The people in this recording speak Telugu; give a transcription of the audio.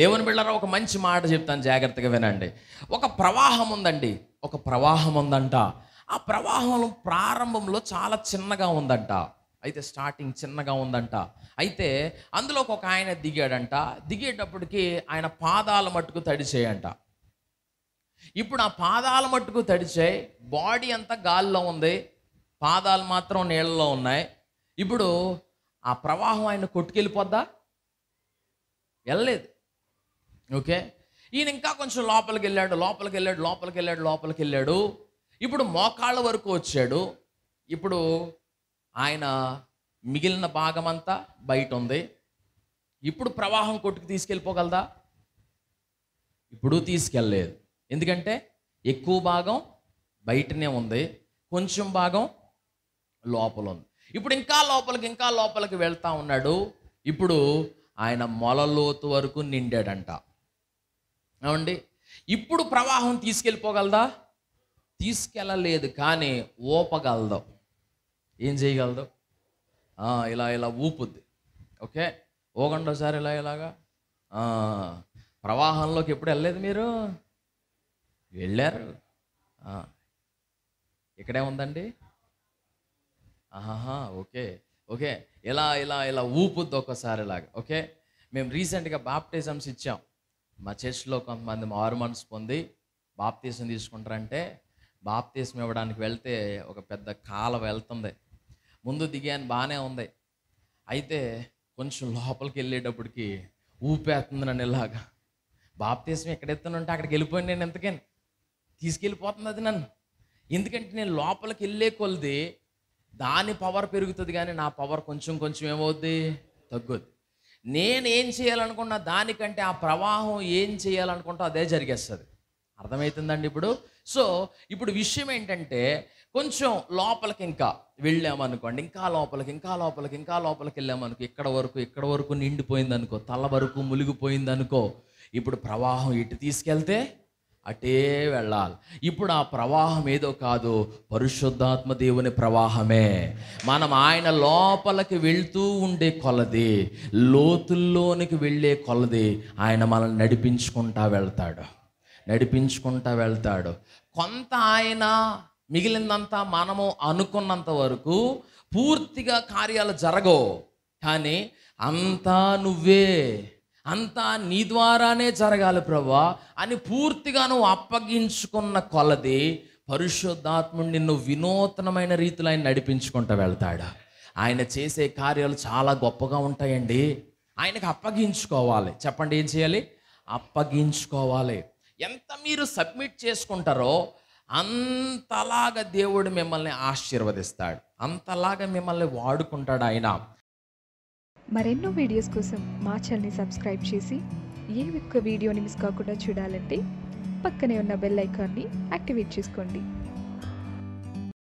దేవుని బిళ్ళరా ఒక మంచి మాట చెప్తాను జాగ్రత్తగా వినండి ఒక ప్రవాహం ఉందండి ఒక ప్రవాహం ఉందంట ఆ ప్రవాహం ప్రారంభంలో చాలా చిన్నగా ఉందంట అయితే స్టార్టింగ్ చిన్నగా ఉందంట అయితే అందులో ఒక ఆయన దిగాడంట దిగేటప్పటికి ఆయన పాదాల మట్టుకు తడిచేయంట ఇప్పుడు ఆ పాదాల మట్టుకు తడిచే బాడీ అంతా గాల్లో ఉంది పాదాలు మాత్రం నీళ్ళలో ఉన్నాయి ఇప్పుడు ఆ ప్రవాహం ఆయన కొట్టుకెళ్ళిపోద్దా వెళ్ళలేదు ఓకే ఈయన ఇంకా కొంచెం లోపలికి వెళ్ళాడు లోపలికి వెళ్ళాడు లోపలికి వెళ్ళాడు లోపలికి వెళ్ళాడు ఇప్పుడు మోకాళ్ళ వరకు వచ్చాడు ఇప్పుడు ఆయన మిగిలిన భాగం అంతా బయట ఉంది ఇప్పుడు ప్రవాహం కొట్టుకు తీసుకెళ్ళిపోగలదా ఇప్పుడు తీసుకెళ్ళలేదు ఎందుకంటే ఎక్కువ భాగం బయటనే ఉంది కొంచెం భాగం లోపల ఉంది ఇప్పుడు ఇంకా లోపలికి ఇంకా లోపలికి వెళ్తా ఉన్నాడు ఇప్పుడు ఆయన మొలలోతు వరకు నిండాడంట ఏమండి ఇప్పుడు ప్రవాహం తీసుకెళ్ళిపోగలదా తీసుకెళ్ళలేదు కానీ ఊపగలదు ఏం చేయగలదు ఇలా ఇలా ఊపుద్ది ఓకే ఓగండి సార్ ఇలా ఇలాగా ప్రవాహంలోకి ఎప్పుడు వెళ్ళలేదు మీరు వెళ్ళారు ఇక్కడే ఉందండి ఆహా ఓకే ఓకే ఇలా ఇలా ఇలా ఊపుద్ది ఒక్కసారి ఇలాగ ఓకే మేము రీసెంట్గా బాప్టిజమ్స్ ఇచ్చాం మా చర్చ్లో కొంతమంది మారు మనసు పొంది బాప్తీసం తీసుకుంటారంటే బాప్తీసం ఇవ్వడానికి వెళ్తే ఒక పెద్ద కాల వెళ్తుంది ముందు దిగాను బాగానే ఉంది అయితే కొంచెం లోపలికి వెళ్ళేటప్పటికి ఊపేస్తుంది నన్ను ఇలాగా బాప్తీసం ఉంటే అక్కడికి వెళ్ళిపోయాను నేను ఎంతకని తీసుకెళ్ళిపోతుంది అది నన్ను ఎందుకంటే నేను లోపలికి వెళ్ళే కొలిది దాని పవర్ పెరుగుతుంది కానీ నా పవర్ కొంచెం కొంచెం ఏమవుద్ది తగ్గుద్ది నేనేం చేయాలనుకున్న దానికంటే ఆ ప్రవాహం ఏం చేయాలనుకుంటా అదే జరిగేస్తుంది అర్థమవుతుందండి ఇప్పుడు సో ఇప్పుడు విషయం ఏంటంటే కొంచెం లోపలికి ఇంకా వెళ్ళామనుకోండి ఇంకా లోపలికి ఇంకా లోపలికి ఇంకా లోపలికి వెళ్ళామనుకో ఇక్కడ వరకు ఇక్కడ వరకు నిండిపోయిందనుకో తల వరకు అనుకో ఇప్పుడు ప్రవాహం ఇటు తీసుకెళ్తే అటే వెళ్ళాలి ఇప్పుడు ఆ ప్రవాహం ఏదో కాదు పరిశుద్ధాత్మ దేవుని ప్రవాహమే మనం ఆయన లోపలికి వెళ్తూ ఉండే కొలది లోతుల్లోనికి వెళ్ళే కొలది ఆయన మనల్ని నడిపించుకుంటా వెళ్తాడు నడిపించుకుంటా వెళ్తాడు కొంత ఆయన మిగిలిందంతా మనము అనుకున్నంత వరకు పూర్తిగా కార్యాలు జరగవు కానీ అంతా నువ్వే అంతా నీ ద్వారానే జరగాలి ప్రభా అని పూర్తిగా నువ్వు అప్పగించుకున్న కొలది పరిశుద్ధాత్ముడు నిన్ను వినూతనమైన రీతిలో ఆయన నడిపించుకుంటూ వెళ్తాడు ఆయన చేసే కార్యాలు చాలా గొప్పగా ఉంటాయండి ఆయనకు అప్పగించుకోవాలి చెప్పండి ఏం చేయాలి అప్పగించుకోవాలి ఎంత మీరు సబ్మిట్ చేసుకుంటారో అంతలాగా దేవుడు మిమ్మల్ని ఆశీర్వదిస్తాడు అంతలాగా మిమ్మల్ని వాడుకుంటాడు ఆయన మరెన్నో వీడియోస్ కోసం మా ఛానల్ని సబ్స్క్రైబ్ చేసి ఏ ఒక్క వీడియోని మిస్ కాకుండా చూడాలంటే పక్కనే ఉన్న బెల్ ఐకాన్ని యాక్టివేట్ చేసుకోండి